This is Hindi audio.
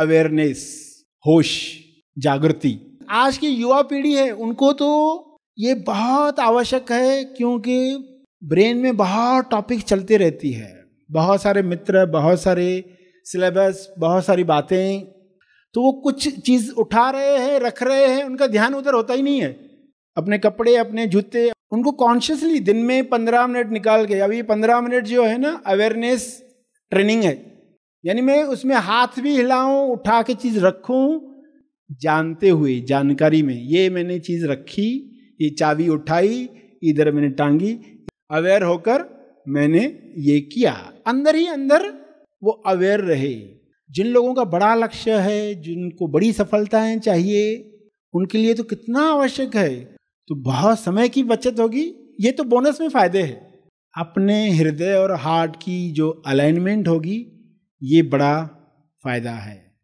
अवेयरनेस होश जागृति आज की युवा पीढ़ी है उनको तो ये बहुत आवश्यक है क्योंकि ब्रेन में बहुत टॉपिक चलते रहती है बहुत सारे मित्र बहुत सारे सिलेबस बहुत सारी बातें तो वो कुछ चीज़ उठा रहे हैं रख रहे हैं उनका ध्यान उधर होता ही नहीं है अपने कपड़े अपने जूते उनको कॉन्शियसली दिन में पंद्रह मिनट निकाल के अभी पंद्रह मिनट जो है ना अवेयरनेस ट्रेनिंग है यानी मैं उसमें हाथ भी हिलाऊं उठा के चीज रखूं जानते हुए जानकारी में ये मैंने चीज रखी ये चाबी उठाई इधर मैंने टांगी अवेयर होकर मैंने ये किया अंदर ही अंदर वो अवेयर रहे जिन लोगों का बड़ा लक्ष्य है जिनको बड़ी सफलताएं चाहिए उनके लिए तो कितना आवश्यक है तो बहुत समय की बचत होगी ये तो बोनस में फायदे है अपने हृदय और हार्ट की जो अलाइनमेंट होगी ये बड़ा फ़ायदा है